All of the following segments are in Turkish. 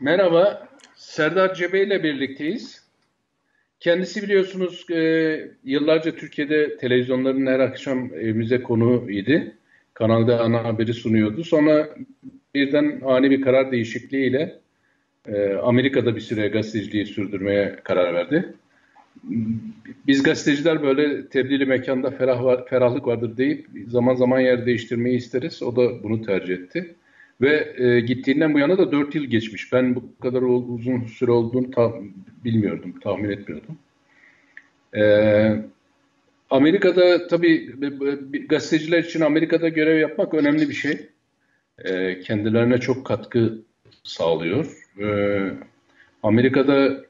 Merhaba, Serdar Cebe ile birlikteyiz. Kendisi biliyorsunuz e, yıllarca Türkiye'de televizyonların her akşam evimize müze konuğuydu. Kanalda ana haberi sunuyordu. Sonra birden ani bir karar değişikliğiyle e, Amerika'da bir süre gazeteciliği sürdürmeye karar verdi. Biz gazeteciler böyle tebdili mekanda ferah var, ferahlık vardır deyip zaman zaman yer değiştirmeyi isteriz. O da bunu tercih etti. Ve e, gittiğinden bu yana da 4 yıl geçmiş. Ben bu kadar uzun süre olduğunu ta- bilmiyordum, tahmin etmiyordum. Ee, Amerika'da tabii e, e, gazeteciler için Amerika'da görev yapmak önemli bir şey. Ee, kendilerine çok katkı sağlıyor. Ee, Amerika'da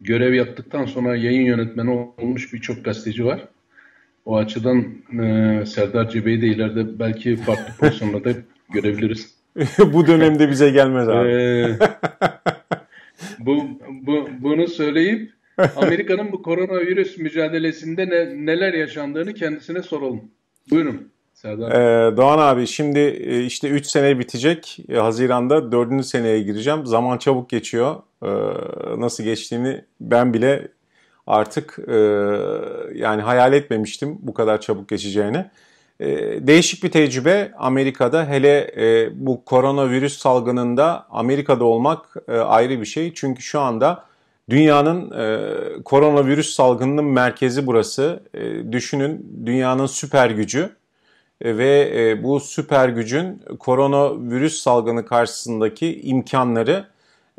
görev yaptıktan sonra yayın yönetmeni olmuş birçok gazeteci var. O açıdan e, Serdar Cebe'yi de ileride belki farklı pozisyonlarda görebiliriz. bu dönemde bize gelmez abi. Ee, bu, bu, bunu söyleyip Amerika'nın bu koronavirüs mücadelesinde ne, neler yaşandığını kendisine soralım. Buyurun. Serdar. Ee, Doğan abi şimdi e, işte 3 sene bitecek. E, Haziran'da 4. seneye gireceğim. Zaman çabuk geçiyor. Ee, nasıl geçtiğini ben bile artık e, yani hayal etmemiştim bu kadar çabuk geçeceğini. E, değişik bir tecrübe Amerika'da hele e, bu koronavirüs salgınında Amerika'da olmak e, ayrı bir şey. Çünkü şu anda dünyanın e, koronavirüs salgınının merkezi burası. E, düşünün dünyanın süper gücü e, ve e, bu süper gücün koronavirüs salgını karşısındaki imkanları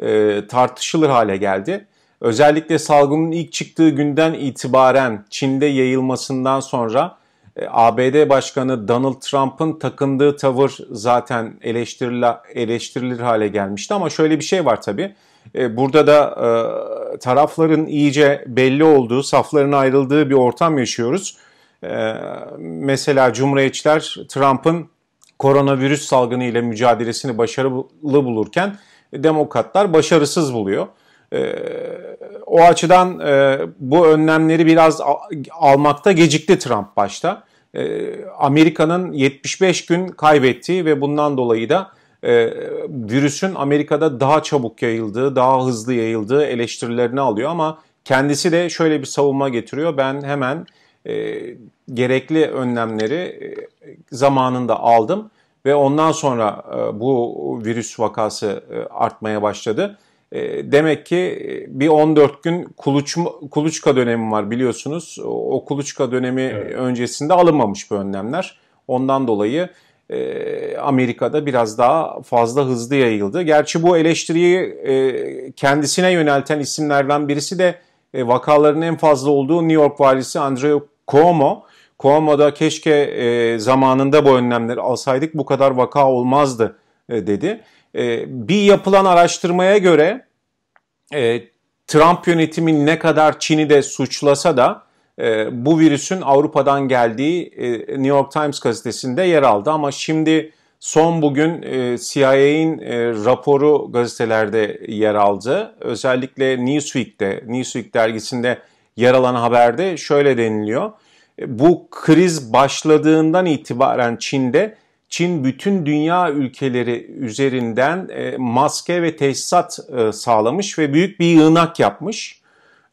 e, tartışılır hale geldi. Özellikle salgının ilk çıktığı günden itibaren Çin'de yayılmasından sonra e, ABD Başkanı Donald Trump'ın takındığı tavır zaten eleştirilir hale gelmişti ama şöyle bir şey var tabii. E, burada da e, tarafların iyice belli olduğu, safların ayrıldığı bir ortam yaşıyoruz. Mesela Cumhuriyetçiler Trump'ın koronavirüs salgını ile mücadelesini başarılı bulurken demokratlar başarısız buluyor. E, o açıdan e, bu önlemleri biraz almakta gecikti Trump başta. E, Amerika'nın 75 gün kaybettiği ve bundan dolayı da e, virüsün Amerika'da daha çabuk yayıldığı, daha hızlı yayıldığı eleştirilerini alıyor ama kendisi de şöyle bir savunma getiriyor. Ben hemen e, gerekli önlemleri e, zamanında aldım ve ondan sonra e, bu virüs vakası e, artmaya başladı. E, demek ki e, bir 14 gün kuluç, kuluçka dönemi var biliyorsunuz. O kuluçka dönemi evet. öncesinde alınmamış bu önlemler. Ondan dolayı e, Amerika'da biraz daha fazla hızlı yayıldı. Gerçi bu eleştiriyi kendisine yönelten isimlerden birisi de vakaların en fazla olduğu New York valisi Andrew Cuomo. Cuomo'da keşke zamanında bu önlemleri alsaydık bu kadar vaka olmazdı e, dedi. E, bir yapılan araştırmaya göre e, Trump yönetimi ne kadar Çin'i de suçlasa da e, bu virüsün Avrupa'dan geldiği e, New York Times gazetesinde yer aldı. Ama şimdi son bugün e, CIA'in raporu gazetelerde yer aldı. Özellikle Newsweek'te, Newsweek dergisinde yer alan haberde şöyle deniliyor. Bu kriz başladığından itibaren Çin'de Çin bütün dünya ülkeleri üzerinden e, maske ve tesisat e, sağlamış ve büyük bir yığınak yapmış.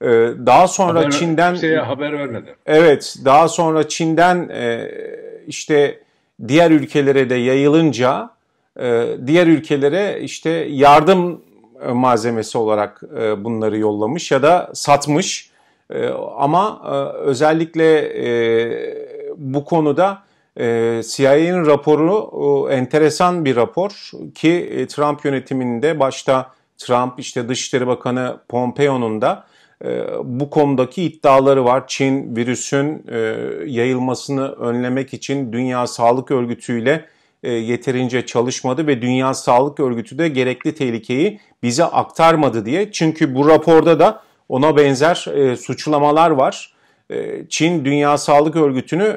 E, daha sonra haber, Çin'den şeye haber vermedi. Evet, daha sonra Çin'den işte diğer ülkelere de yayılınca diğer ülkelere işte yardım malzemesi olarak bunları yollamış ya da satmış. ama özellikle bu konuda e, ee, CIA'nin raporu enteresan bir rapor ki e, Trump yönetiminde başta Trump işte Dışişleri Bakanı Pompeo'nun da e, bu konudaki iddiaları var. Çin virüsün e, yayılmasını önlemek için Dünya Sağlık Örgütü ile yeterince çalışmadı ve Dünya Sağlık Örgütü de gerekli tehlikeyi bize aktarmadı diye. Çünkü bu raporda da ona benzer suçlamalar var. Çin Dünya Sağlık Örgütü'nü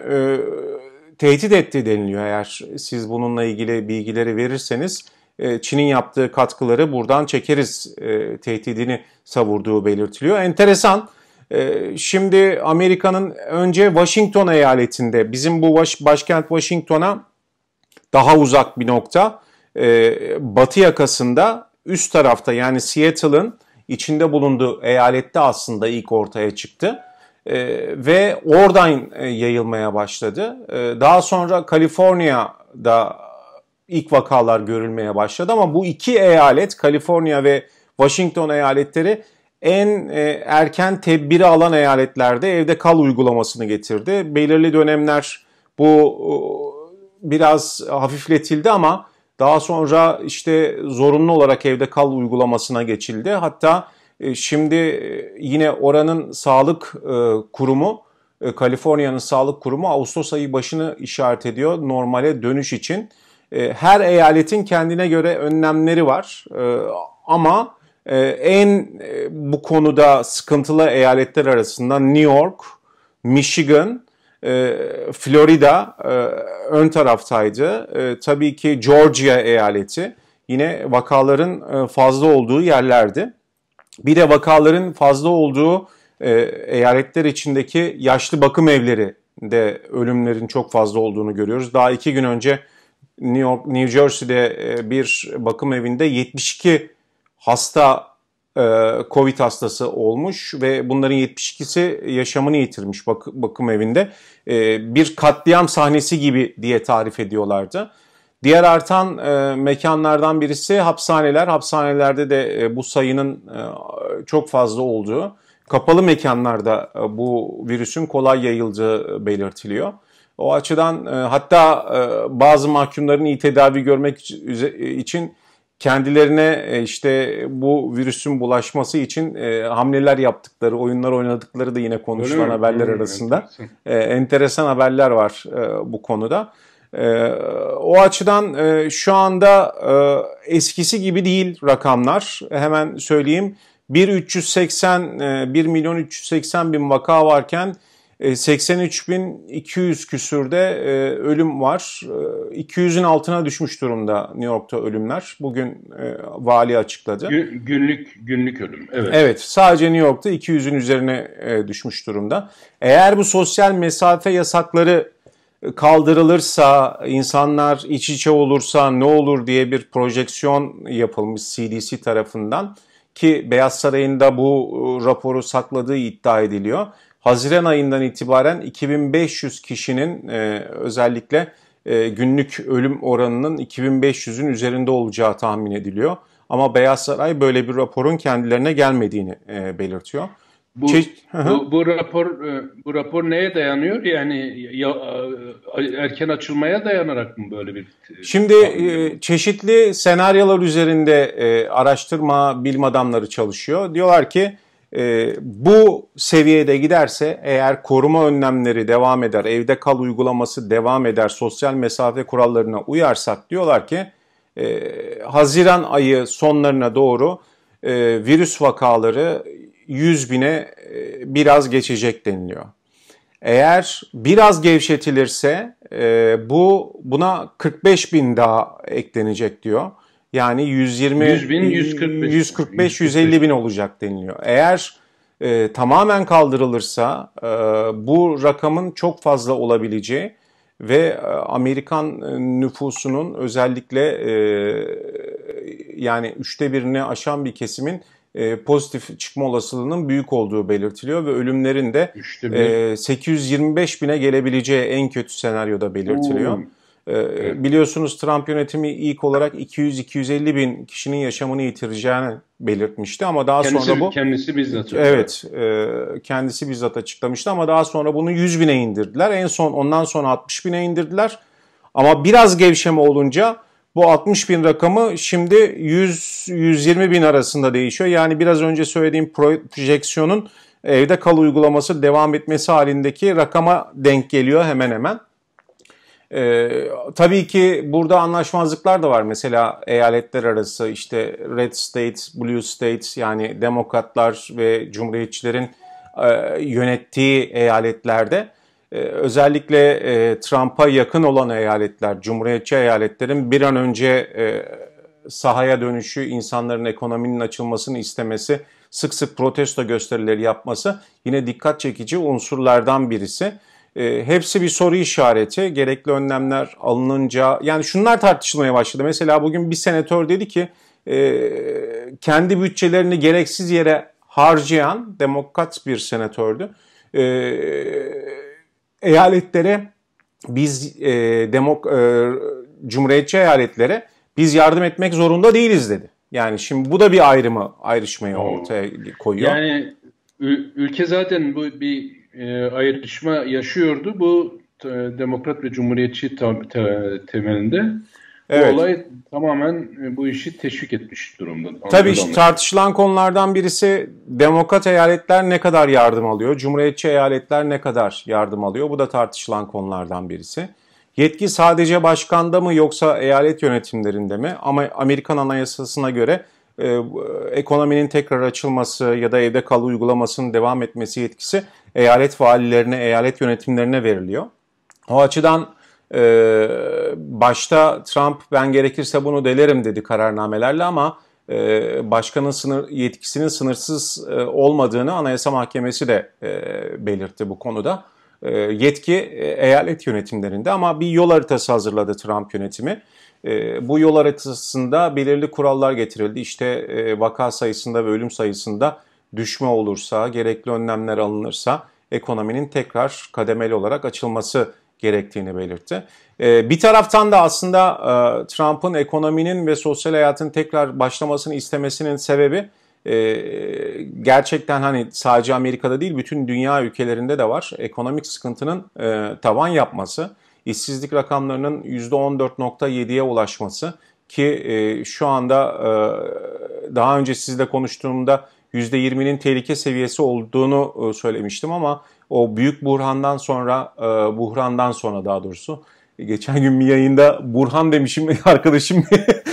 tehdit etti deniliyor eğer siz bununla ilgili bilgileri verirseniz. E, Çin'in yaptığı katkıları buradan çekeriz e, tehdidini savurduğu belirtiliyor. Enteresan. E, şimdi Amerika'nın önce Washington eyaletinde bizim bu başkent Washington'a daha uzak bir nokta batı yakasında üst tarafta yani Seattle'ın içinde bulunduğu eyalette aslında ilk ortaya çıktı e, ve oradan e, yayılmaya başladı. E, daha sonra Kaliforniya'da ilk vakalar görülmeye başladı ama bu iki eyalet Kaliforniya ve Washington eyaletleri en e, erken tedbiri alan eyaletlerde evde kal uygulamasını getirdi. Belirli dönemler bu e, biraz hafifletildi ama daha sonra işte zorunlu olarak evde kal uygulamasına geçildi. Hatta e, şimdi e, yine oranın sağlık e, kurumu, Kaliforniya'nın sağlık kurumu Ağustos ayı başını işaret ediyor normale dönüş için. Her eyaletin kendine göre önlemleri var ama en bu konuda sıkıntılı eyaletler arasında New York, Michigan, Florida ön taraftaydı. Tabii ki Georgia eyaleti yine vakaların fazla olduğu yerlerdi. Bir de vakaların fazla olduğu e, eyaletler içindeki yaşlı bakım evleri de ölümlerin çok fazla olduğunu görüyoruz. Daha iki gün önce New York, New Jersey'de e, bir bakım evinde 72 hasta e, Covid hastası olmuş ve bunların 72'si yaşamını yitirmiş bak bakım evinde. E, bir katliam sahnesi gibi diye tarif ediyorlardı. Diğer artan e, mekanlardan birisi hapishaneler. Hapishanelerde de e, bu sayının e, çok fazla olduğu, kapalı mekanlarda e, bu virüsün kolay yayıldığı e, belirtiliyor. O açıdan e, hatta e, bazı mahkumların iyi tedavi görmek için kendilerine e, işte bu virüsün bulaşması için e, hamleler yaptıkları, oyunlar oynadıkları da yine konuşulan haberler arasında. Enteresan. E, enteresan haberler var e, bu konuda. Ee, o açıdan e, şu anda e, eskisi gibi değil rakamlar. Hemen söyleyeyim. 1 380 1 milyon 380 bin vaka varken 83.200 e, küsürde ölüm var. 200'ün altına düşmüş durumda New York'ta ölümler. Bugün vali açıkladı. Günlük günlük ölüm. Evet. Evet, sadece New York'ta 200'ün üzerine düşmüş durumda. Eğer bu sosyal mesafe yasakları kaldırılırsa, insanlar iç içe olursa ne olur diye bir projeksiyon yapılmış CDC tarafından ki Beyaz Saray'ın da bu e, raporu sakladığı iddia ediliyor. Haziran ayından itibaren 2500 kişinin e, özellikle e, günlük ölüm oranının 2500'ün üzerinde olacağı tahmin ediliyor. Ama Beyaz Saray böyle bir raporun kendilerine gelmediğini belirtiyor. Bu, Çeş- bu, bu rapor e, bu rapor neye dayanıyor? Yani ya, e, erken açılmaya dayanarak mı böyle bir e, Şimdi e, çeşitli senaryolar üzerinde e, araştırma bilim adamları çalışıyor. Diyorlar ki e, bu seviyede giderse eğer koruma önlemleri devam eder, evde kal uygulaması devam eder, sosyal mesafe kurallarına uyarsak diyorlar ki e, Haziran ayı sonlarına doğru e, virüs vakaları 100 bine e, biraz geçecek deniliyor. Eğer biraz gevşetilirse e, bu buna 45 bin daha eklenecek diyor. Yani 120 100 bin 145 145 150 bin olacak deniliyor. Eğer e, tamamen kaldırılırsa e, bu rakamın çok fazla olabileceği ve e, Amerikan e, nüfusunun özellikle e, yani üçte birini aşan bir kesimin e, pozitif çıkma olasılığının büyük olduğu belirtiliyor ve ölümlerin de e, 825 bine gelebileceği en kötü senaryoda belirtiliyor. Oo. E, evet. Biliyorsunuz Trump yönetimi ilk olarak 200-250 bin kişinin yaşamını yitireceğini belirtmişti ama daha kendisi, sonra bu kendisi bizzat evet e, kendisi bizzat açıklamıştı ama daha sonra bunu 100 bine indirdiler en son ondan sonra 60 bine indirdiler ama biraz gevşeme olunca bu 60 bin rakamı şimdi 100-120 bin arasında değişiyor. Yani biraz önce söylediğim projeksiyonun e, evde kal uygulaması devam etmesi halindeki rakama denk geliyor hemen hemen. Ee, tabii ki burada anlaşmazlıklar da var. Mesela eyaletler arası işte red states, blue states yani demokratlar ve cumhuriyetçilerin e, yönettiği eyaletlerde ee, özellikle e, Trump'a yakın olan eyaletler, cumhuriyetçi eyaletlerin bir an önce e, sahaya dönüşü, insanların ekonominin açılmasını istemesi, sık sık protesto gösterileri yapması yine dikkat çekici unsurlardan birisi. Ee, hepsi bir soru işareti. Gerekli önlemler alınınca yani şunlar tartışılmaya başladı. Mesela bugün bir senatör dedi ki e, kendi bütçelerini gereksiz yere harcayan demokrat bir senatördü. E, eyaletlere biz e, demok e, cumhuriyetçi eyaletlere biz yardım etmek zorunda değiliz dedi. Yani şimdi bu da bir ayrımı ayrışmayı ortaya koyuyor. Yani ülke zaten bu bir e, ayrışma yaşıyordu. Bu e, demokrat ve cumhuriyetçi ta, te, temelinde Evet. Bu olay tamamen e, bu işi teşvik etmiş durumda. Tabii işte tartışılan konulardan birisi demokrat eyaletler ne kadar yardım alıyor, cumhuriyetçi eyaletler ne kadar yardım alıyor? Bu da tartışılan konulardan birisi. Yetki sadece başkanda mı yoksa eyalet yönetimlerinde mi? Ama Amerikan Anayasası'na göre e, e ekonominin tekrar açılması ya da evde kalı uygulamasının devam etmesi yetkisi eyalet valilerine, eyalet yönetimlerine veriliyor. O açıdan ee, başta Trump ben gerekirse bunu delerim dedi kararnamelerle ama e, başkanın sınır, yetkisinin sınırsız e, olmadığını Anayasa Mahkemesi de e, belirtti bu konuda. E, yetki e, eyalet yönetimlerinde ama bir yol haritası hazırladı Trump yönetimi. E, bu yol haritasında belirli kurallar getirildi. İşte e, vaka sayısında ve ölüm sayısında düşme olursa, gerekli önlemler alınırsa ekonominin tekrar kademeli olarak açılması gerektiğini belirtti. Ee, bir taraftan da aslında e, Trump'ın ekonominin ve sosyal hayatın tekrar başlamasını istemesinin sebebi e, gerçekten hani sadece Amerika'da değil bütün dünya ülkelerinde de var ekonomik sıkıntının e, tavan yapması, işsizlik rakamlarının %14.7'ye ulaşması ki şu anda daha önce sizle konuştuğumda %20'nin tehlike seviyesi olduğunu söylemiştim ama o büyük burhandan sonra, e, buhrandan sonra daha doğrusu e, geçen gün bir yayında Burhan demişim arkadaşım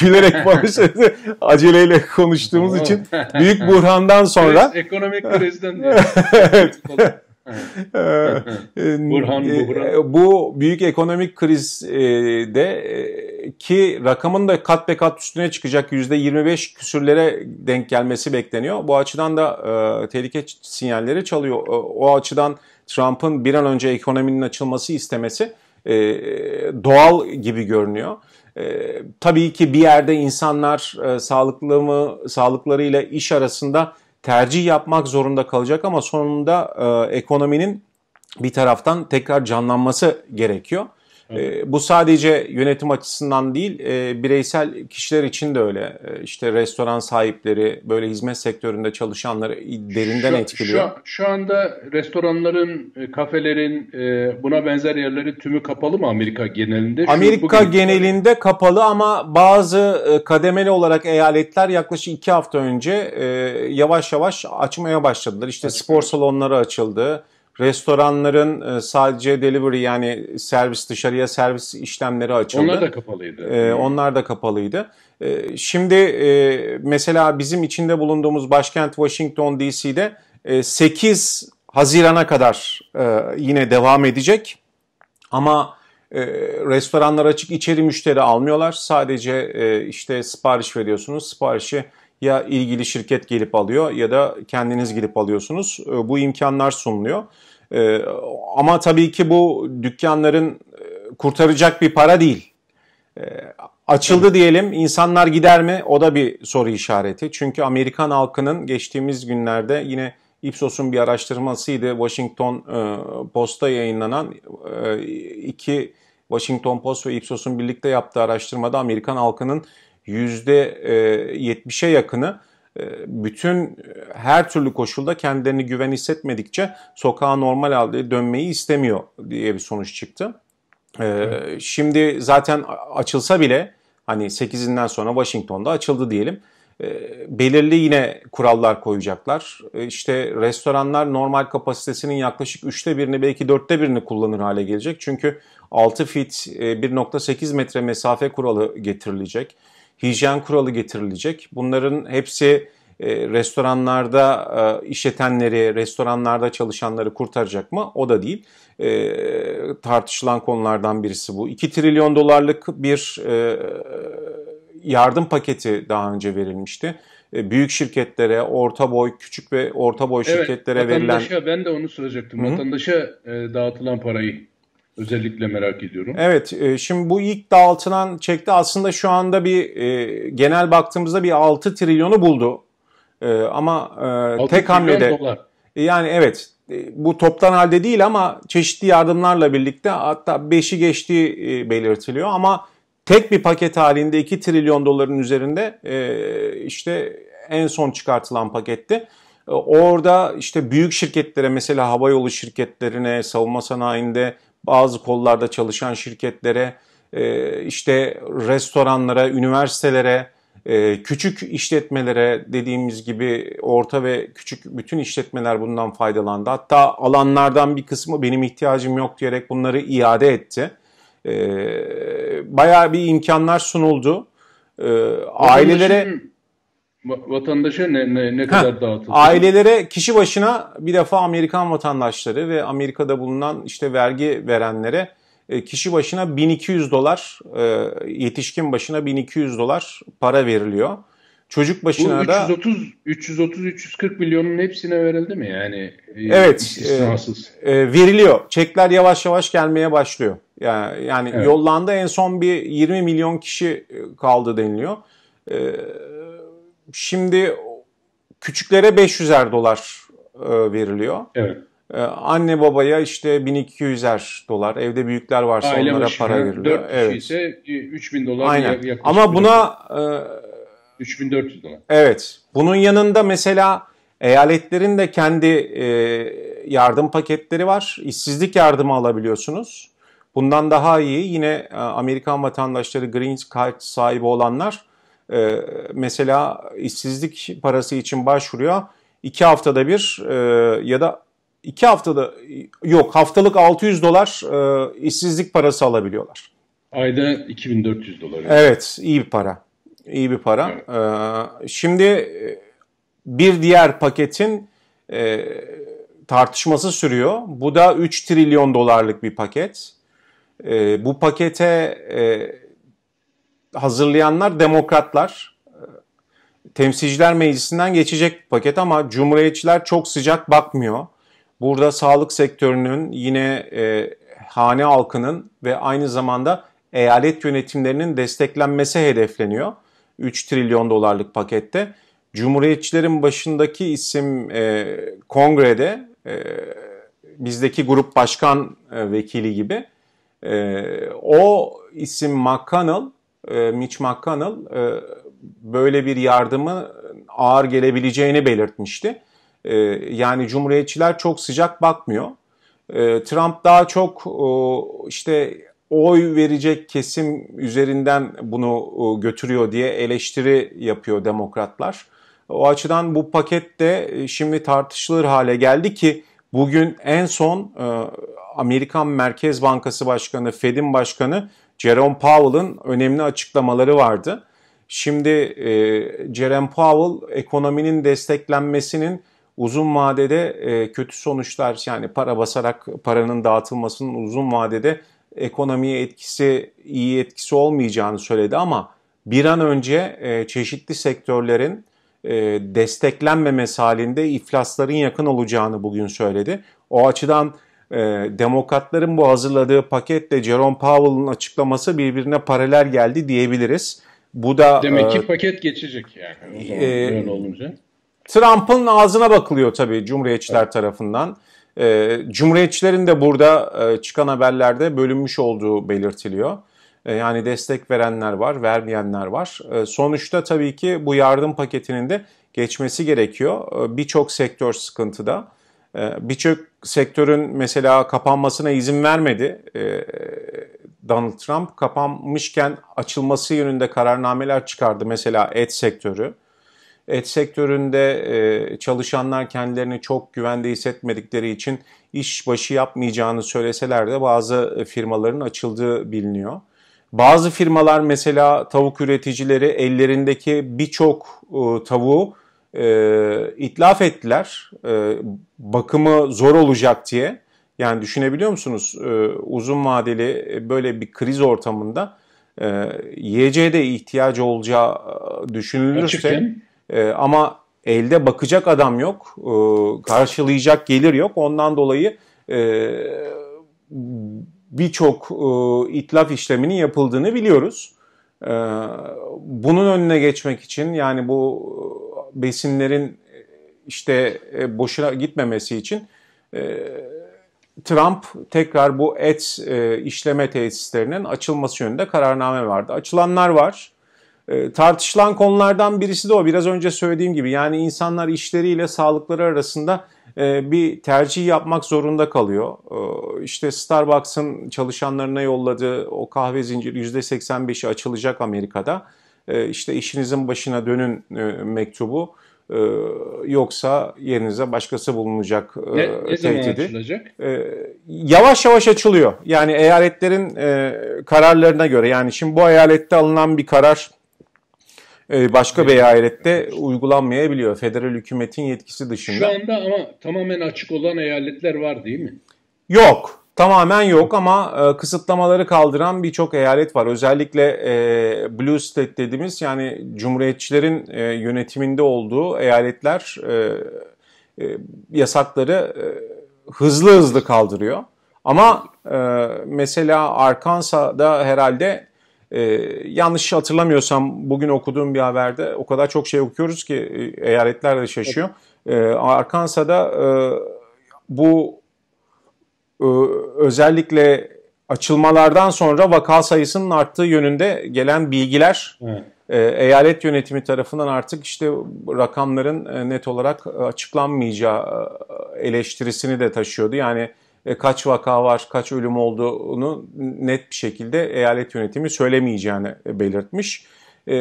gülerek bana söyledi. Aceleyle konuştuğumuz için büyük Burhan'dan sonra. Kriz, ekonomik krizden. evet. Ee, e, Burhan e, e, Bu büyük ekonomik krizde ki rakamın da kat be kat üstüne çıkacak %25 küsürlere denk gelmesi bekleniyor. Bu açıdan da tehlike sinyalleri çalıyor. O açıdan Trump'ın bir an önce ekonominin açılması istemesi doğal gibi görünüyor. Tabii ki bir yerde insanlar sağlıklı mı sağlıklarıyla iş arasında tercih yapmak zorunda kalacak ama sonunda e, ekonominin bir taraftan tekrar canlanması gerekiyor. E, bu sadece yönetim açısından değil, e, bireysel kişiler için de öyle. E, işte restoran sahipleri, böyle hizmet sektöründe çalışanları derinden şu, etkiliyor. Şu, şu anda restoranların, e, kafelerin, e, buna benzer yerleri tümü kapalı mı Amerika genelinde? Şu Amerika bugün... genelinde kapalı ama bazı e, kademeli olarak eyaletler yaklaşık iki hafta önce e, yavaş yavaş açmaya başladılar. İşte Açık. spor salonları açıldı. Restoranların e, sadece delivery yani servis dışarıya servis işlemleri açıldı. Onlar da kapalıydı. Ee, onlar da kapalıydı. Ee, şimdi e, mesela bizim içinde bulunduğumuz başkent Washington DC'de e, 8 Haziran'a kadar e, yine devam edecek. Ama e, restoranlar açık içeri müşteri almıyorlar. Sadece e, işte sipariş veriyorsunuz. Siparişi ya ilgili şirket gelip alıyor ya da kendiniz gidip alıyorsunuz. Ee, bu imkanlar sunuluyor. Ee, ama tabii ki bu dükkanların e, kurtaracak bir para değil. Ee, açıldı diyelim insanlar gider mi? O da bir soru işareti. Çünkü Amerikan halkının geçtiğimiz günlerde yine Ipsos'un bir araştırmasıydı. Washington e, Post'ta yayınlanan e, iki Washington Post ve Ipsos'un birlikte yaptığı araştırmada Amerikan halkının %70'e e, yakını e, bütün e, her türlü koşulda kendilerini güven hissetmedikçe sokağa normal halde dönmeyi istemiyor diye bir sonuç çıktı. Evet. Şimdi zaten açılsa bile hani 8'inden sonra Washington'da açıldı diyelim. Belirli yine kurallar koyacaklar. İşte restoranlar normal kapasitesinin yaklaşık üçte birini belki dörtte birini kullanır hale gelecek. Çünkü 6 fit 1.8 metre mesafe kuralı getirilecek hijyen kuralı getirilecek. Bunların hepsi e, restoranlarda e, işletenleri, restoranlarda çalışanları kurtaracak mı? O da değil. E, tartışılan konulardan birisi bu. 2 trilyon dolarlık bir yardım paketi daha önce verilmişti. büyük şirketlere, orta boy, küçük ve orta boy evet, şirketlere vatandaşa, verilen... ben de onu soracaktım. Hı-hı. Vatandaşa dağıtılan parayı. Özellikle merak ediyorum. Evet, e, şimdi bu ilk dağıtılan çekti. aslında şu anda bir e, genel baktığımızda bir 6 trilyonu buldu. E, ama e, tek hamlede dolar. E, yani evet e, bu toptan halde değil ama çeşitli yardımlarla birlikte hatta 5'i geçtiği e, belirtiliyor ama tek bir paket halinde 2 trilyon doların üzerinde işte en son çıkartılan paketti. Orada işte büyük şirketlere mesela havayolu şirketlerine, savunma sanayinde bazı kollarda çalışan şirketlere, e, işte restoranlara, üniversitelere, e, küçük işletmelere dediğimiz gibi orta ve küçük bütün işletmeler bundan faydalandı. Hatta alanlardan bir kısmı benim ihtiyacım yok diyerek bunları iade etti. E, bayağı bir imkanlar sunuldu. Ailelere... Şimdi Vatandaşa ne, ne, ne kadar ha, dağıtıldı? Ailelere kişi başına bir defa Amerikan vatandaşları ve Amerika'da bulunan işte vergi verenlere e, kişi başına 1200 dolar, e, yetişkin başına 1200 dolar para veriliyor. Çocuk başına Bu 330, 330 340 milyonun hepsine verildi mi yani? E, evet. E, veriliyor. Çekler yavaş yavaş gelmeye başlıyor. Yani yani evet. yollanda en son bir 20 milyon kişi kaldı deniliyor. E, Şimdi küçüklere 500'er dolar e, veriliyor. Evet. E, anne babaya işte 1200'er dolar. Evde büyükler varsa Aile onlara başı, para veriliyor. 4 evet. ise 3000 dolar Aynen. Ama buna e, 3400 dolar. Evet. Bunun yanında mesela eyaletlerin de kendi e, yardım paketleri var. İşsizlik yardımı alabiliyorsunuz. Bundan daha iyi yine Amerikan vatandaşları Green Card sahibi olanlar e, mesela işsizlik parası için başvuruyor. İki haftada bir e, ya da iki haftada yok haftalık 600 dolar e, işsizlik parası alabiliyorlar. Ayda 2400 dolar. Evet iyi bir para. İyi bir para. Evet. Ee, e, şimdi bir diğer paketin e, tartışması sürüyor. Bu da 3 trilyon dolarlık bir paket. E, bu pakete e, hazırlayanlar demokratlar. Ee, temsilciler Meclisi'nden geçecek paket ama cumhuriyetçiler çok sıcak bakmıyor. Burada sağlık sektörünün yine e, hane halkının ve aynı zamanda eyalet yönetimlerinin desteklenmesi hedefleniyor. 3 trilyon dolarlık pakette. Cumhuriyetçilerin başındaki isim e, kongrede e, bizdeki grup başkan e, vekili gibi e, o isim McConnell e, Mitch McConnell e, böyle bir yardımı ağır gelebileceğini belirtmişti. E, yani Cumhuriyetçiler çok sıcak bakmıyor. Trump daha çok işte oy verecek kesim üzerinden bunu götürüyor diye eleştiri yapıyor demokratlar. O açıdan bu paket de şimdi tartışılır hale geldi ki bugün en son Amerikan Merkez Bankası Başkanı, Fed'in başkanı Jerome Powell'ın önemli açıklamaları vardı. Şimdi e, Jerome Powell ekonominin desteklenmesinin uzun vadede e, kötü sonuçlar yani para basarak paranın dağıtılmasının uzun vadede ekonomiye etkisi iyi etkisi olmayacağını söyledi ama bir an önce e, çeşitli sektörlerin e, desteklenmemesi halinde iflasların yakın olacağını bugün söyledi. O açıdan e, demokratların bu hazırladığı paketle Jerome Powell'ın açıklaması birbirine paralel geldi diyebiliriz. Bu da Demek ki e, paket geçecek yani. O e, Trump'ın ağzına bakılıyor tabii Cumhuriyetçiler evet. tarafından. E, Cumhuriyetçilerin de burada e, çıkan haberlerde bölünmüş olduğu belirtiliyor. E, yani destek verenler var, vermeyenler var. E, sonuçta tabii ki bu yardım paketinin de geçmesi gerekiyor. E, Birçok sektör sıkıntıda. Ee, birçok sektörün mesela kapanmasına izin vermedi. Ee, Donald Trump kapanmışken açılması yönünde kararnameler çıkardı. Mesela et sektörü. Et sektöründe e, çalışanlar kendilerini çok güvende hissetmedikleri için iş başı yapmayacağını söyleseler de bazı firmaların açıldığı biliniyor. Bazı firmalar mesela tavuk üreticileri ellerindeki birçok e, tavuğu e, itlaf ettiler e, bakımı zor olacak diye. Yani düşünebiliyor musunuz e, uzun vadeli e, böyle bir kriz ortamında e, de ihtiyacı olacağı e, düşünülürse e, ama elde bakacak adam yok, e, karşılayacak gelir yok. Ondan dolayı e, birçok e, itlaf işleminin yapıldığını biliyoruz. E, bunun önüne geçmek için yani bu besinlerin e, işte e, boşuna gitmemesi için e, Trump tekrar bu et işleme tesislerinin açılması yönünde kararname vardı. Açılanlar var. Tartışılan konulardan birisi de o. Biraz önce söylediğim gibi yani insanlar işleriyle sağlıkları arasında bir tercih yapmak zorunda kalıyor. İşte Starbucks'ın çalışanlarına yolladığı o kahve zinciri %85'i açılacak Amerika'da. E, işte işinizin başına dönün e, mektubu e, yoksa yerinize başkası bulunacak ne, ne tehdidi. Zaman açılacak? Yavaş yavaş açılıyor. Yani eyaletlerin kararlarına göre. Yani şimdi bu eyalette alınan bir karar başka evet. bir eyalette uygulanmayabiliyor. Federal hükümetin yetkisi dışında. Şu anda ama tamamen açık olan eyaletler var değil mi? Yok. Tamamen yok ama e, kısıtlamaları kaldıran birçok eyalet var. Özellikle e, Blue State dediğimiz yani cumhuriyetçilerin e, yönetiminde olduğu eyaletler e, e, yasakları e, hızlı hızlı kaldırıyor. Ama e, mesela Arkansas'da herhalde e, yanlış hatırlamıyorsam bugün okuduğum bir haberde o kadar çok şey okuyoruz ki e, eyaletler de şaşıyor. E, Arkansas'da e, bu ee, özellikle açılmalardan sonra vaka sayısının arttığı yönünde gelen bilgiler evet. E, eyalet yönetimi tarafından artık işte rakamların e, net olarak açıklanmayacağı e, eleştirisini de taşıyordu. Yani kaç vaka var, kaç ölüm olduğunu net bir şekilde eyalet yönetimi söylemeyeceğini belirtmiş.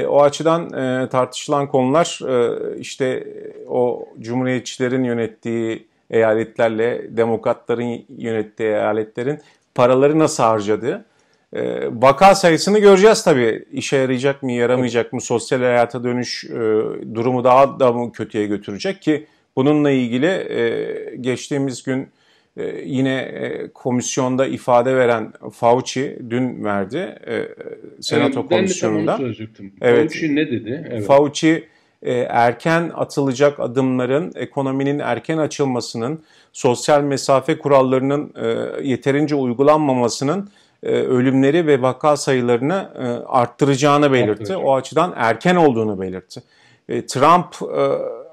O açıdan tartışılan konular işte o cumhuriyetçilerin yönettiği eyaletlerle demokratların yönettiği eyaletlerin paraları nasıl harcadığı. E, vaka sayısını göreceğiz tabii. İşe yarayacak mı, yaramayacak mı? Sosyal hayata dönüş e, durumu daha da mı kötüye götürecek ki bununla ilgili e, geçtiğimiz gün yine komisyonda ifade veren Fauci dün verdi Senato ben komisyonunda. De ben de Evet. Fauci ne dedi? Evet. Fauci e, erken atılacak adımların, ekonominin erken açılmasının, sosyal mesafe kurallarının e, yeterince uygulanmamasının e, ölümleri ve vaka sayılarını arttıracağını belirtti. O açıdan erken olduğunu belirtti. Trump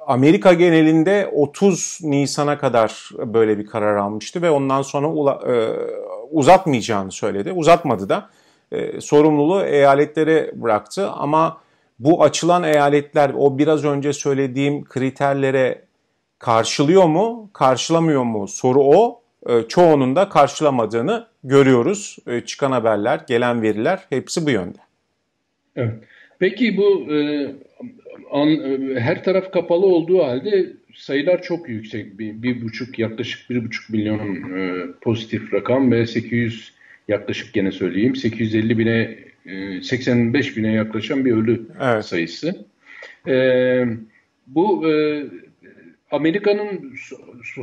Amerika genelinde 30 Nisan'a kadar böyle bir karar almıştı ve ondan sonra uzatmayacağını söyledi. Uzatmadı da sorumluluğu eyaletlere bıraktı ama bu açılan eyaletler o biraz önce söylediğim kriterlere karşılıyor mu, karşılamıyor mu soru o. Ee, çoğunun da karşılamadığını görüyoruz. Ee, çıkan haberler, gelen veriler hepsi bu yönde. Evet. Peki bu e, an, e, her taraf kapalı olduğu halde sayılar çok yüksek. Bir, bir buçuk yaklaşık bir buçuk milyon e, pozitif rakam ve 800 yaklaşık gene söyleyeyim 850 bine 85 ee, bine yaklaşan bir ölü evet. sayısı. E, bu e, Amerika'nın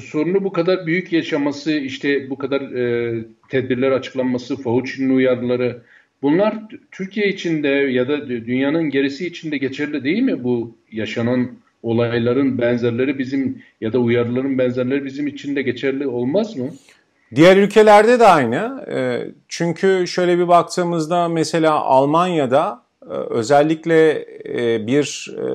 sorunu bu kadar büyük yaşaması, işte bu kadar e, tedbirler açıklanması, Fauci'nin uyarıları bunlar Türkiye için de ya da dünyanın gerisi için de geçerli değil mi bu yaşanan olayların benzerleri bizim ya da uyarıların benzerleri bizim için de geçerli olmaz mı? Diğer ülkelerde de aynı. Ee, çünkü şöyle bir baktığımızda mesela Almanya'da e, özellikle e, bir e,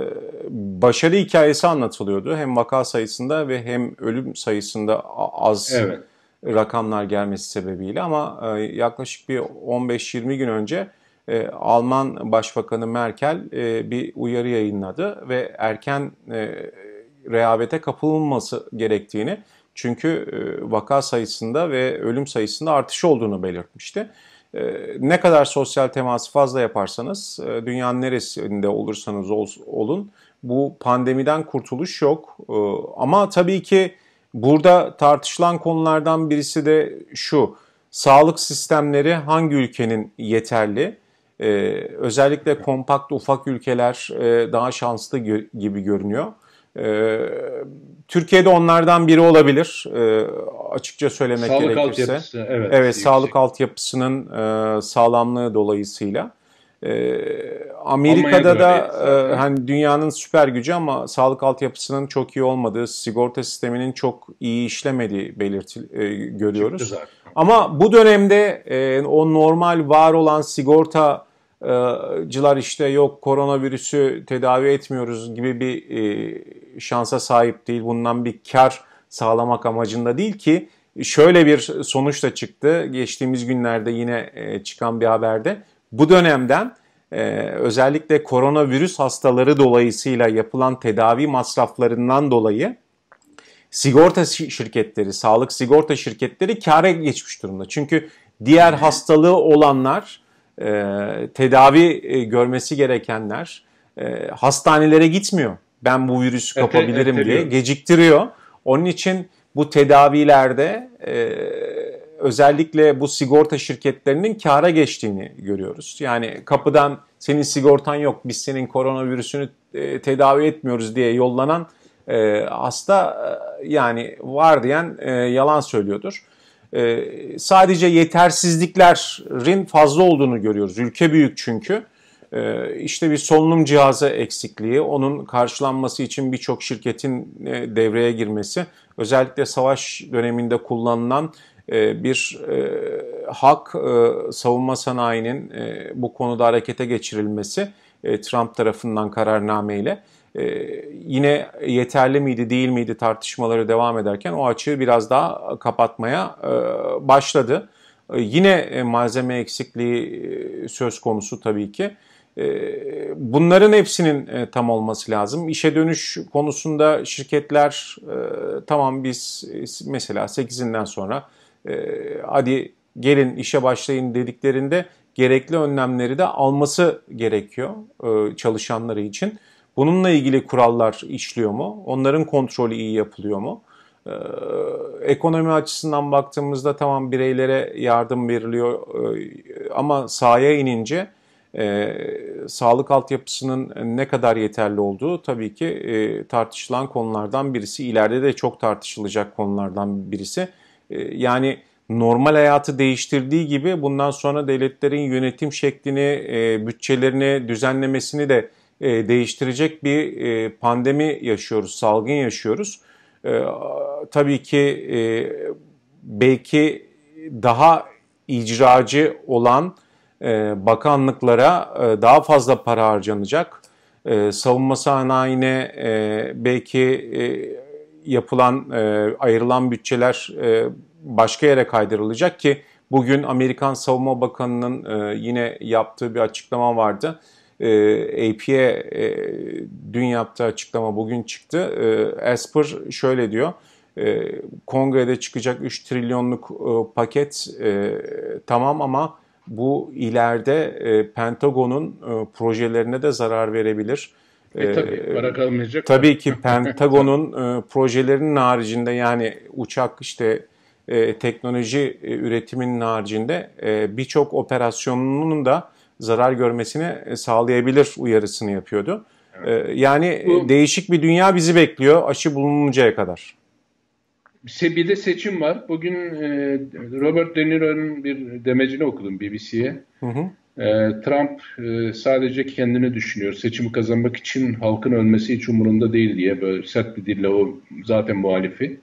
başarı hikayesi anlatılıyordu. Hem vaka sayısında ve hem ölüm sayısında az evet. rakamlar gelmesi sebebiyle ama yaklaşık bir 15-20 gün önce Alman Başbakanı Merkel bir uyarı yayınladı ve erken rehavete kapılması gerektiğini çünkü e, vaka sayısında ve ölüm sayısında artış olduğunu belirtmişti. E, ne kadar sosyal teması fazla yaparsanız, e, dünyanın neresinde olursanız olun, bu pandemiden kurtuluş yok. Ama tabii ki burada tartışılan konulardan birisi de şu, sağlık sistemleri hangi ülkenin yeterli? Ee, özellikle kompakt ufak ülkeler e, daha şanslı gibi görünüyor. Ee, Türkiye'de onlardan biri olabilir e, açıkça söylemek sağlık gerekirse. Sağlık altyapısı. Evet, evet yüksek. sağlık altyapısının e, sağlamlığı dolayısıyla. Ee, Amerika'da da evet. E, hani dünyanın süper gücü ama sağlık altyapısının çok iyi olmadığı, sigorta sisteminin çok iyi işlemediği belirti e, görüyoruz. Ama bu dönemde o normal var olan sigorta ee, cılar işte yok koronavirüsü tedavi etmiyoruz gibi bir e, şansa sahip değil. Bundan bir kar sağlamak amacında değil ki şöyle bir sonuç da çıktı. Geçtiğimiz günlerde yine e, çıkan bir haberde bu dönemden e, özellikle koronavirüs hastaları dolayısıyla yapılan tedavi masraflarından dolayı sigorta şirketleri, sağlık sigorta şirketleri kâra geçmiş durumda. Çünkü diğer hastalığı olanlar e, tedavi e, görmesi gerekenler e, hastanelere gitmiyor. Ben bu virüsü kapabilirim diye geciktiriyor. Onun için bu tedavilerde özellikle bu sigorta şirketlerinin kâra geçtiğini görüyoruz. Yani kapıdan senin sigortan yok biz senin koronavirüsünü tedavi etmiyoruz diye yollanan e, hasta yani var diyen e, yalan söylüyordur. Ee, sadece yetersizliklerin fazla olduğunu görüyoruz. Ülke büyük çünkü. Ee, işte bir solunum cihazı eksikliği, onun karşılanması için birçok şirketin e, devreye girmesi, özellikle savaş döneminde kullanılan e, bir e, hak savunma sanayinin bu konuda harekete geçirilmesi Trump tarafından kararnameyle ile ee, yine yeterli miydi değil miydi tartışmaları devam ederken o açığı biraz daha kapatmaya e, başladı. Ee, yine e, malzeme eksikliği e, söz konusu tabii ki. Ee, bunların hepsinin tam olması lazım. İşe dönüş konusunda şirketler tamam biz mesela 8'inden sonra hadi gelin işe başlayın dediklerinde gerekli önlemleri de alması gerekiyor çalışanları için. Bununla ilgili kurallar işliyor mu? Onların kontrolü iyi yapılıyor mu? Ee, ekonomi açısından baktığımızda tamam bireylere yardım veriliyor ee, ama sahaya inince e, sağlık altyapısının ne kadar yeterli olduğu tabii ki e, tartışılan konulardan birisi. İleride de çok tartışılacak konulardan birisi. E, yani normal hayatı değiştirdiği gibi bundan sonra devletlerin yönetim şeklini, e, bütçelerini düzenlemesini de e, değiştirecek bir e, pandemi yaşıyoruz, salgın yaşıyoruz. E, tabii ki belki daha icracı olan bakanlıklara daha fazla para harcanacak. savunma sanayine belki yapılan, ayrılan bütçeler başka yere kaydırılacak ki bugün Amerikan Savunma Bakanı'nın yine yaptığı bir açıklama vardı. E, ee, APA e, dün yaptığı açıklama bugün çıktı. E, Esper şöyle diyor. E, kongrede çıkacak 3 trilyonluk e, paket e, tamam ama bu ileride e, Pentagon'un e, projelerine de zarar verebilir. E, tabii para kalmayacak. Tabii ki Pentagon'un e, projelerinin haricinde yani uçak işte e, teknoloji e, üretiminin haricinde e, birçok operasyonunun da zarar görmesini e, sağlayabilir uyarısını yapıyordu. E, yani Bu, e, değişik bir dünya bizi bekliyor aşı bulununcaya kadar. Bir de seçim var. Bugün Robert De Niro'nun bir demecini okudum BBC'ye. Trump sadece kendini düşünüyor. Seçimi kazanmak için halkın ölmesi hiç umurunda değil diye böyle sert bir dille o zaten muhalifi.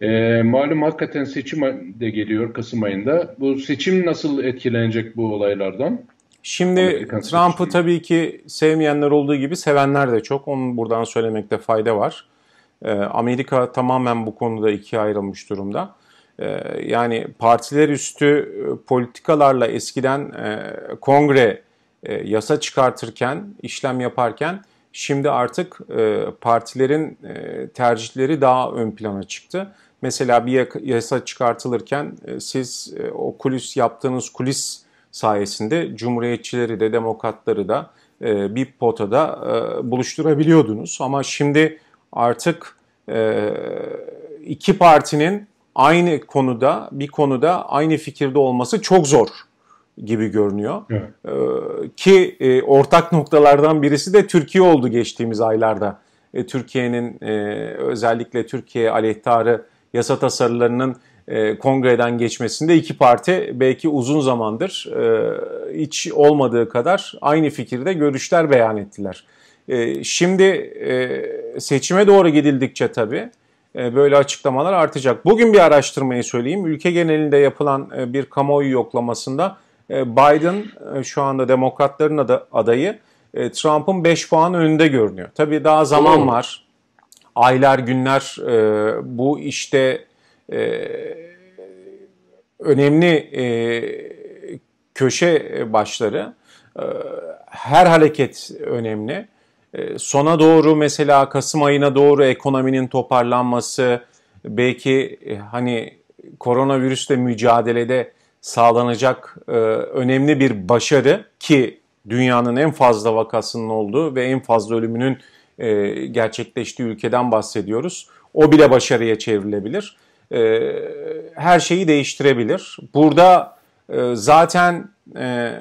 E, malum hakikaten seçim de geliyor Kasım ayında. Bu seçim nasıl etkilenecek bu olaylardan? Şimdi Trump'ı tabii ki sevmeyenler olduğu gibi sevenler de çok. Onu buradan söylemekte fayda var. Ee, Amerika tamamen bu konuda ikiye ayrılmış durumda. Ee, yani partiler üstü e, politikalarla eskiden e, kongre e, yasa çıkartırken, işlem yaparken şimdi artık partilerin tercihleri daha ön plana çıktı. Mesela bir yasa çıkartılırken siz o kulis yaptığınız kulis sayesinde cumhuriyetçileri de demokratları da e, bir potada e, buluşturabiliyordunuz. Ama şimdi artık e, iki partinin aynı konuda bir konuda aynı fikirde olması çok zor gibi görünüyor. Evet. E, ki e, ortak noktalardan birisi de Türkiye oldu geçtiğimiz aylarda. E, Türkiye'nin e, özellikle Türkiye aleyhtarı yasa tasarılarının e, kongreden geçmesinde iki parti belki uzun zamandır e, hiç olmadığı kadar aynı fikirde görüşler beyan ettiler. E, şimdi e, seçime doğru gidildikçe tabii böyle açıklamalar artacak. Bugün bir araştırmayı söyleyeyim. Ülke genelinde yapılan bir kamuoyu yoklamasında Biden şu anda demokratların adayı e, Trump'ın 5 puan önünde görünüyor. Tabii daha zaman var. Aylar, günler bu işte ee, önemli e, köşe başları. Ee, her hareket önemli. Ee, sona doğru mesela Kasım ayına doğru ekonominin toparlanması, belki e, hani koronavirüsle mücadelede sağlanacak e, önemli bir başarı ki dünyanın en fazla vakasının olduğu ve en fazla ölümünün gerçekleştiği ülkeden bahsediyoruz. O bile başarıya çevrilebilir e, her şeyi değiştirebilir. Burada e, zaten e,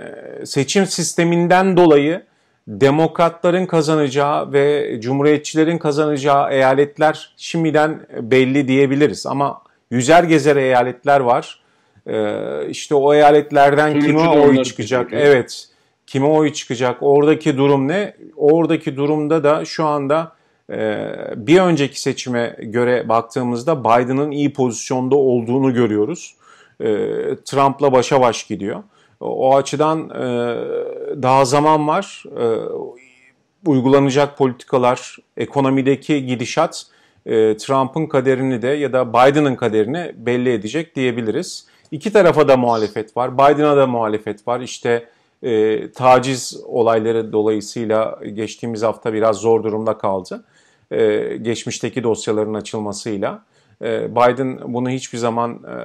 seçim sisteminden dolayı demokratların kazanacağı ve cumhuriyetçilerin kazanacağı eyaletler şimdiden belli diyebiliriz. Ama yüzer gezer eyaletler var. Ee, işte o eyaletlerden kime, kime oy çıkacak? Evet. Kime oy çıkacak? Oradaki durum ne? Oradaki durumda da şu anda ee, bir önceki seçime göre baktığımızda Biden'ın iyi pozisyonda olduğunu görüyoruz. Ee, Trump'la başa baş gidiyor. O açıdan e, daha zaman var. Ee, uygulanacak politikalar, ekonomideki gidişat e, Trump'ın kaderini de ya da Biden'ın kaderini belli edecek diyebiliriz. İki tarafa da muhalefet var. Biden'a da muhalefet var. İşte e, taciz olayları dolayısıyla geçtiğimiz hafta biraz zor durumda kaldı e, geçmişteki dosyaların açılmasıyla. E, Biden bunu hiçbir zaman e,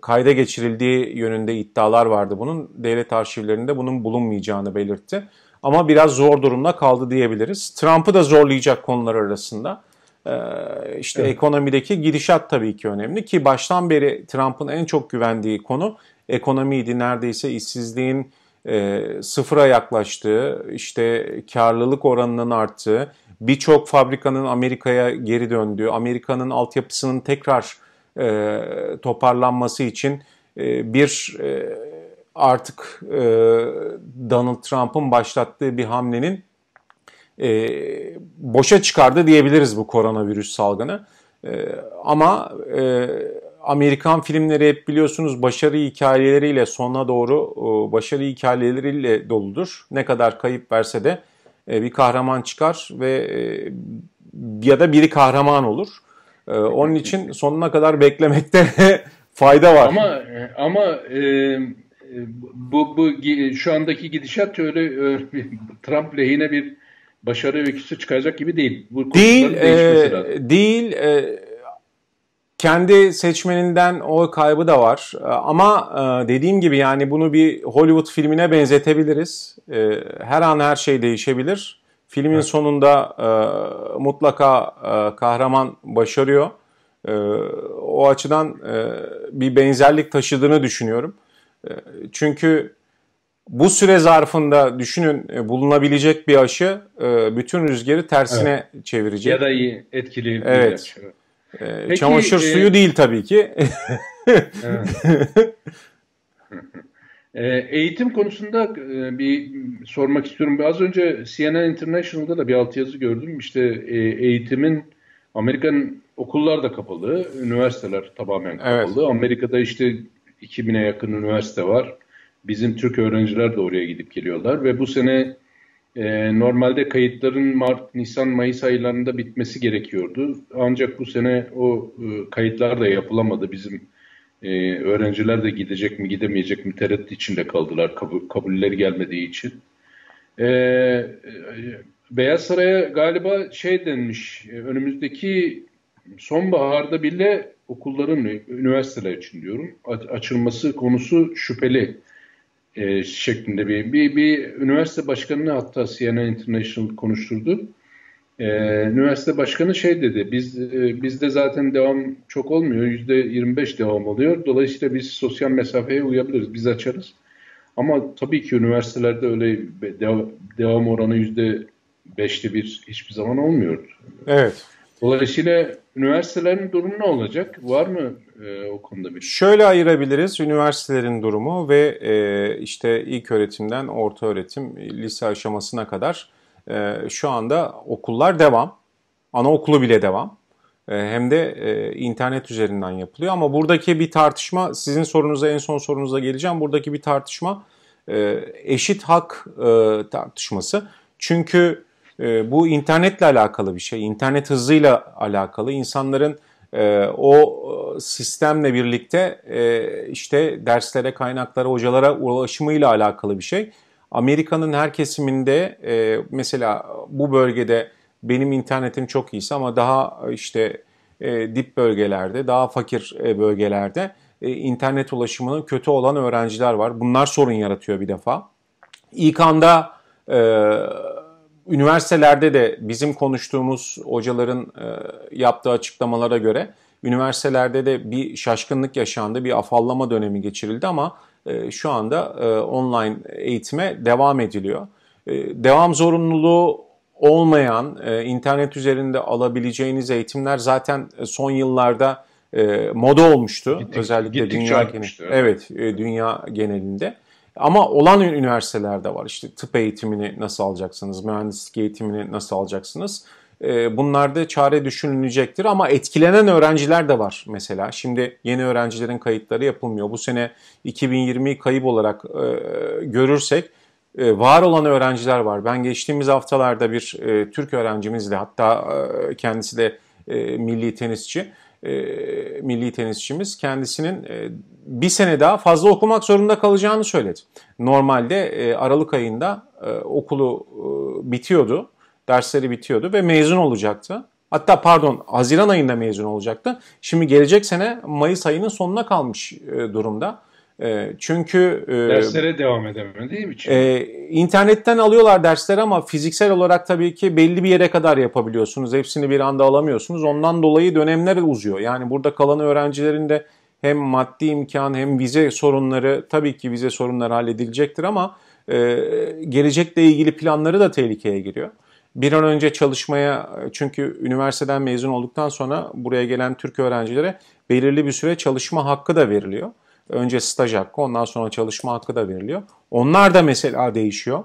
kayda geçirildiği yönünde iddialar vardı bunun. Devlet arşivlerinde bunun bulunmayacağını belirtti. Ama biraz zor durumda kaldı diyebiliriz. Trump'ı da zorlayacak konular arasında. Ee, işte evet. ekonomideki gidişat tabii ki önemli ki baştan beri Trump'ın en çok güvendiği konu ekonomiydi. Neredeyse işsizliğin e, sıfıra yaklaştığı, işte karlılık oranının arttığı, Birçok fabrikanın Amerika'ya geri döndüğü, Amerika'nın altyapısının tekrar e, toparlanması için e, bir e, artık e, Donald Trump'ın başlattığı bir hamlenin e, boşa çıkardı diyebiliriz bu koronavirüs salgını. E, ama e, Amerikan filmleri hep biliyorsunuz başarı hikayeleriyle sonuna doğru başarı hikayeleriyle doludur. Ne kadar kayıp verse de e, bir kahraman çıkar ve e, ya da biri kahraman olur. E, onun için sonuna kadar beklemekte fayda var. Ama ama e, bu, bu şu andaki gidişat öyle e, Trump lehine bir başarı öyküsü çıkacak gibi değil. Bu değil, e, değil. E, kendi seçmeninden o kaybı da var. Ee, ama e, dediğim gibi yani bunu bir Hollywood filmine benzetebiliriz. Ee, her an her şey değişebilir. Filmin evet. sonunda e, mutlaka e, kahraman başarıyor. Ee, o açıdan bir benzerlik taşıdığını düşünüyorum. Çünkü bu süre zarfında düşünün bulunabilecek bir aşı bütün rüzgarı tersine evet. çevirecek. Ya da iyi etkili. Evet. Ilaç. evet. Ee, Peki, çamaşır e... suyu değil tabii ki. evet. E, eğitim konusunda e, bir sormak istiyorum. Az önce CNN International'da da bir altyazı gördüm. İşte e, eğitimin Amerika'nın okullar da kapalı, üniversiteler tamamen kapalı. Evet. Amerika'da işte 2000'e yakın üniversite var. Bizim Türk öğrenciler de oraya gidip geliyorlar ve bu sene ee, normalde kayıtların Mart, Nisan, Mayıs aylarında bitmesi gerekiyordu. Ancak bu sene o e, kayıtlar da yapılamadı. Bizim e, öğrenciler de gidecek mi gidemeyecek mi tereddüt içinde kaldılar kabul, kabulleri gelmediği için. Ee, e, Beyaz Saray'a galiba şey denmiş önümüzdeki sonbaharda bile okulların üniversiteler için diyorum açılması konusu şüpheli e, şeklinde bir, bir bir üniversite başkanını hatta CNN International konuşturdu. E, üniversite başkanı şey dedi, biz e, bizde zaten devam çok olmuyor, yüzde 25 devam oluyor. Dolayısıyla biz sosyal mesafeye uyabiliriz, biz açarız. Ama tabii ki üniversitelerde öyle devam oranı yüzde beşte bir hiçbir zaman olmuyor. Evet. Dolayısıyla Üniversitelerin durumu ne olacak? Var mı e, o konuda bir? Şöyle ayırabiliriz üniversitelerin durumu ve e, işte ilk öğretimden orta öğretim, lise aşamasına kadar e, şu anda okullar devam. Anaokulu bile devam. E, hem de e, internet üzerinden yapılıyor. Ama buradaki bir tartışma, sizin sorunuza en son sorunuza geleceğim. Buradaki bir tartışma e, eşit hak e, tartışması. Çünkü ee, bu internetle alakalı bir şey. İnternet hızıyla alakalı. İnsanların e, o e, sistemle birlikte e, işte derslere, kaynaklara, hocalara ulaşımıyla alakalı bir şey. Amerika'nın her kesiminde mesela bu bölgede benim internetim çok iyiyse ama daha işte dip bölgelerde, daha fakir bölgelerde internet ulaşımının kötü olan öğrenciler var. Bunlar sorun yaratıyor bir defa. İK'da e, üniversitelerde de bizim konuştuğumuz hocaların e, yaptığı açıklamalara göre üniversitelerde de bir şaşkınlık yaşandı, bir afallama dönemi geçirildi ama e, şu anda e, online eğitime devam ediliyor. devam zorunluluğu olmayan, internet üzerinde alabileceğiniz eğitimler zaten son yıllarda moda olmuştu. Gittik, özellikle gittik dünya genelinde. Evet, dünya genelinde. Ama olan üniversitelerde var İşte tıp eğitimini nasıl alacaksınız, mühendislik eğitimini nasıl alacaksınız. Ee, Bunlarda çare düşünülecektir ama etkilenen öğrenciler de var mesela. Şimdi yeni öğrencilerin kayıtları yapılmıyor. Bu sene 2020'yi kayıp olarak e, görürsek e, var olan öğrenciler var. Ben geçtiğimiz haftalarda bir e, Türk öğrencimizle hatta kendisi de milli tenisçi e, milli tenisçimiz kendisinin e, bir sene daha fazla okumak zorunda kalacağını söyledi. Normalde e, Aralık ayında e, okulu e, bitiyordu, dersleri bitiyordu ve mezun olacaktı. Hatta pardon Haziran ayında mezun olacaktı. Şimdi gelecek sene Mayıs ayının sonuna kalmış e, durumda. E, çünkü e, derslere devam değil mi E, İnternetten alıyorlar dersler ama fiziksel olarak tabii ki belli bir yere kadar yapabiliyorsunuz. Hepsini bir anda alamıyorsunuz. Ondan dolayı dönemler uzuyor. Yani burada kalan öğrencilerin de hem maddi imkan hem vize sorunları tabii ki vize sorunları halledilecektir ama e, gelecekle ilgili planları da tehlikeye giriyor. Bir an önce çalışmaya çünkü üniversiteden mezun olduktan sonra buraya gelen Türk öğrencilere belirli bir süre çalışma hakkı da veriliyor. Önce staj hakkı ondan sonra çalışma hakkı da veriliyor. Onlar da mesela değişiyor.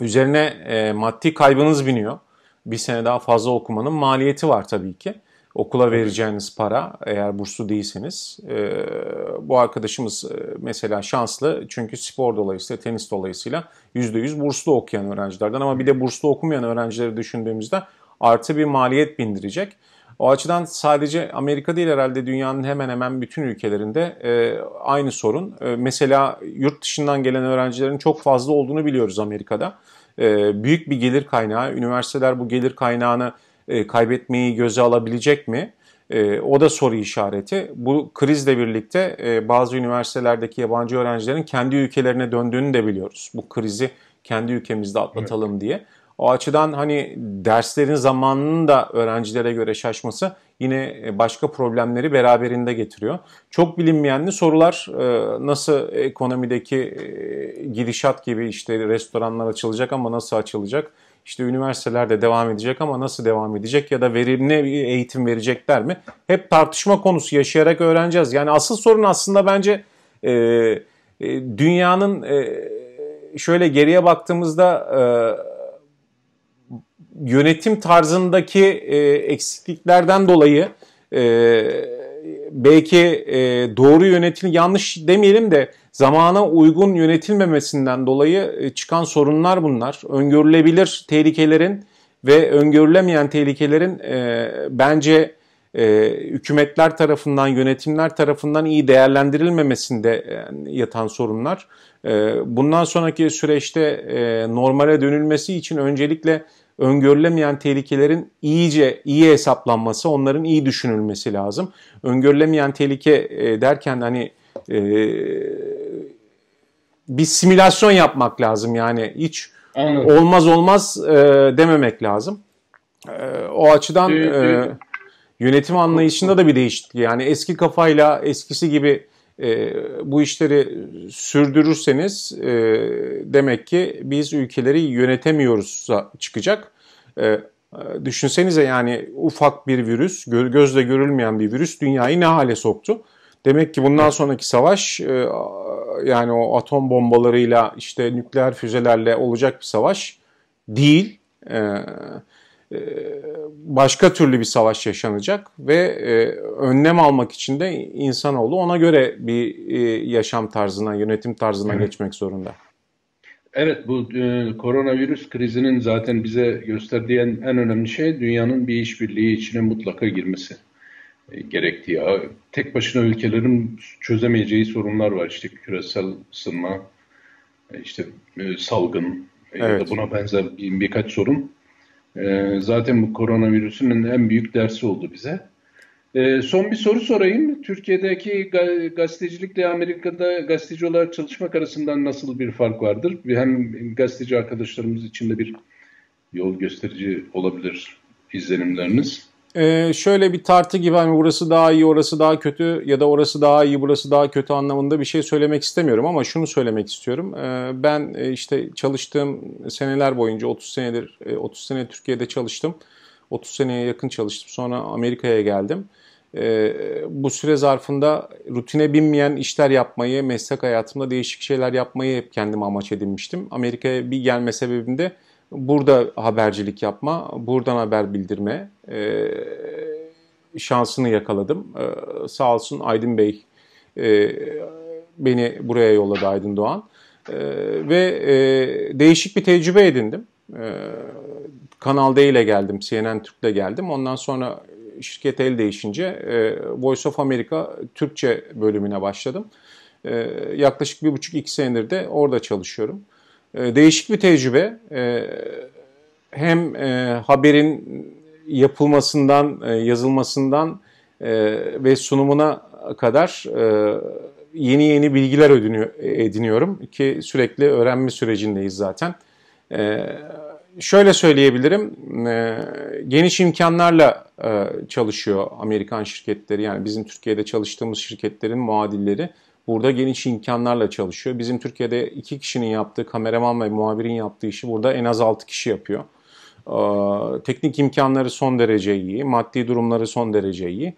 Üzerine e, maddi kaybınız biniyor. Bir sene daha fazla okumanın maliyeti var tabii ki. Okula vereceğiniz para eğer burslu değilseniz. E, bu arkadaşımız e, mesela şanslı çünkü spor dolayısıyla, tenis dolayısıyla %100 burslu okuyan öğrencilerden ama bir de burslu okumayan öğrencileri düşündüğümüzde artı bir maliyet bindirecek. O açıdan sadece Amerika değil herhalde dünyanın hemen hemen bütün ülkelerinde e, aynı sorun. E, mesela yurt dışından gelen öğrencilerin çok fazla olduğunu biliyoruz Amerika'da. E, büyük bir gelir kaynağı. Üniversiteler bu gelir kaynağını e, kaybetmeyi göze alabilecek mi? E, o da soru işareti. Bu krizle birlikte e, bazı üniversitelerdeki yabancı öğrencilerin kendi ülkelerine döndüğünü de biliyoruz. Bu krizi kendi ülkemizde atlatalım evet. diye. O açıdan hani derslerin zamanının da öğrencilere göre şaşması yine e, başka problemleri beraberinde getiriyor. Çok bilinmeyenli sorular e, nasıl ekonomideki e, gidişat gibi işte restoranlar açılacak ama nasıl açılacak? İşte üniversitelerde devam edecek ama nasıl devam edecek ya da verimli bir eğitim verecekler mi? Hep tartışma konusu yaşayarak öğreneceğiz. Yani asıl sorun aslında bence e, dünyanın e, şöyle geriye baktığımızda e, yönetim tarzındaki e, eksikliklerden dolayı e, belki e, doğru yönetil yanlış demeyelim de zamana uygun yönetilmemesinden dolayı e, çıkan sorunlar bunlar. Öngörülebilir tehlikelerin ve öngörülemeyen tehlikelerin e, bence e, hükümetler tarafından, yönetimler tarafından iyi değerlendirilmemesinde e, yatan sorunlar. E, bundan sonraki süreçte e, normale dönülmesi için öncelikle öngörülemeyen tehlikelerin iyice iyi hesaplanması, onların iyi düşünülmesi lazım. Öngörülemeyen tehlike e, derken hani e, bir simülasyon yapmak lazım yani hiç Anladım. olmaz olmaz e, dememek lazım. E, o açıdan ee, e, yönetim anlayışında da bir değişiklik. Yani eski kafayla eskisi gibi e, bu işleri sürdürürseniz e, demek ki biz ülkeleri yönetemiyoruz çıkacak. Ee, e, düşünsenize yani ufak bir virüs, gözle görülmeyen bir virüs dünyayı ne hale soktu? Demek ki bundan sonraki savaş e, yani o atom bombalarıyla işte nükleer füzelerle olacak bir savaş değil. Ee, e, başka türlü bir savaş yaşanacak ve e, önlem almak için de insanoğlu ona göre bir e, yaşam tarzına, yönetim tarzına evet. geçmek zorunda. Evet bu e, koronavirüs krizinin zaten bize gösterdiği en, en önemli şey dünyanın bir işbirliği içine mutlaka girmesi e, gerektiği. Tek başına ülkelerin çözemeyeceği sorunlar var işte küresel ısınma, e, işte e, salgın evet. ya da buna benzer bir, birkaç sorun. E, zaten bu koronavirüsünün en büyük dersi oldu bize. E, son bir soru sorayım. Türkiye'deki gazetecilikle Amerika'da gazeteci olarak çalışmak arasında nasıl bir fark vardır? Hem gazeteci arkadaşlarımız için de bir yol gösterici olabilir izlenimleriniz. Ee, şöyle bir tartı gibi hani burası daha iyi, orası daha kötü ya da orası daha iyi, burası daha kötü anlamında bir şey söylemek istemiyorum ama şunu söylemek istiyorum. Ee, ben e, işte çalıştığım seneler boyunca 30 senedir 30 e, sene Türkiye'de çalıştım. 30 seneye yakın çalıştım. Sonra Amerika'ya geldim. E, bu süre zarfında rutine binmeyen işler yapmayı, meslek hayatımda değişik şeyler yapmayı hep kendime amaç edinmiştim. Amerika'ya bir gelme sebebim de burada habercilik yapma, buradan haber bildirme e, şansını yakaladım. E, sağ olsun Aydın Bey e, beni buraya yolladı Aydın Doğan. E, ve e, değişik bir tecrübe edindim. E, Kanal D ile geldim, CNN Türk'le geldim. Ondan sonra e, şirket el değişince e, Voice of America Türkçe bölümüne başladım. E, yaklaşık bir buçuk iki senedir de orada çalışıyorum. E, değişik bir tecrübe. E, hem e, haberin yapılmasından, e, yazılmasından e, ve sunumuna kadar e, yeni yeni bilgiler e, ediniyorum ki sürekli öğrenme sürecindeyiz zaten. E, şöyle söyleyebilirim. E, geniş imkanlarla e, çalışıyor Amerikan şirketleri. Yani bizim Türkiye'de çalıştığımız şirketlerin muadilleri burada geniş imkanlarla çalışıyor. Bizim Türkiye'de iki kişinin yaptığı kameraman ve muhabirin yaptığı işi burada en az altı kişi yapıyor. E, teknik imkanları son derece iyi, maddi durumları son derece iyi.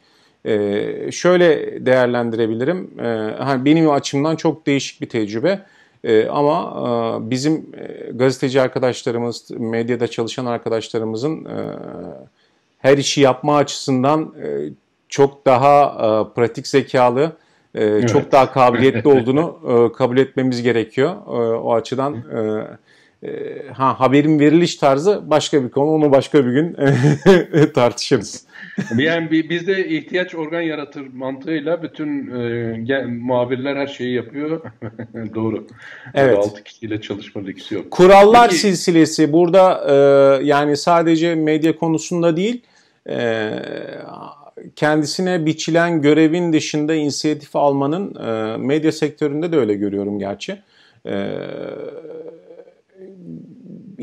şöyle değerlendirebilirim. Hani benim açımdan çok değişik bir tecrübe. Ee, ama e, bizim e, gazeteci arkadaşlarımız, medyada çalışan arkadaşlarımızın e, her işi yapma açısından çok daha pratik zekalı, e, evet. çok daha kabiliyetli olduğunu kabul etmemiz gerekiyor. o açıdan... E, ee, ha haberin veriliş tarzı başka bir konu. Onu başka bir gün tartışırız. Yani bizde ihtiyaç organ yaratır mantığıyla bütün e, muhabirler her şeyi yapıyor. Doğru. Evet. 6 kişiyle çalışma lüksü yok. Kurallar Peki. silsilesi burada e, yani sadece medya konusunda değil e, kendisine biçilen görevin dışında inisiyatif almanın e, medya sektöründe de öyle görüyorum gerçi. Eee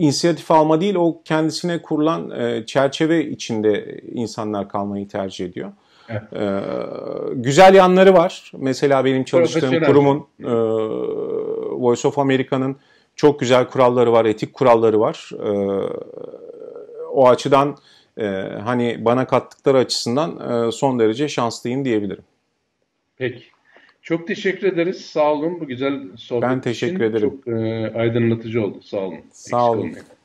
inisiyatif alma değil o kendisine kurulan e, çerçeve içinde insanlar kalmayı tercih ediyor. Evet. E, güzel yanları var. Mesela benim çalıştığım kurumun e, Voice of America'nın çok güzel kuralları var, etik kuralları var. E, o açıdan e, hani bana kattıkları açısından e, son derece şanslıyım diyebilirim. Peki. Çok teşekkür ederiz. Sağ olun. Bu güzel sohbet Ben teşekkür için ederim. Çok e, aydınlatıcı oldu. Sağ olun. Sağ Eksik olun. Olmayın.